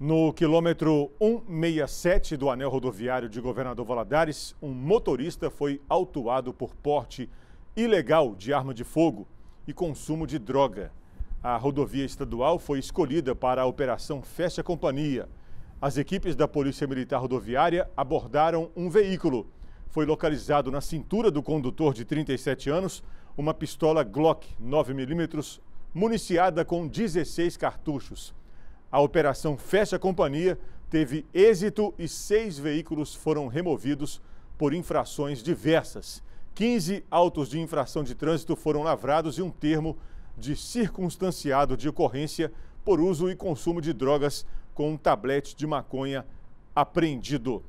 No quilômetro 167 do anel rodoviário de Governador Valadares, um motorista foi autuado por porte ilegal de arma de fogo e consumo de droga. A rodovia estadual foi escolhida para a operação Fecha Companhia. As equipes da Polícia Militar Rodoviária abordaram um veículo. Foi localizado na cintura do condutor de 37 anos uma pistola Glock 9mm municiada com 16 cartuchos. A operação Fecha a Companhia teve êxito e seis veículos foram removidos por infrações diversas. 15 autos de infração de trânsito foram lavrados e um termo de circunstanciado de ocorrência por uso e consumo de drogas com um tablete de maconha apreendido.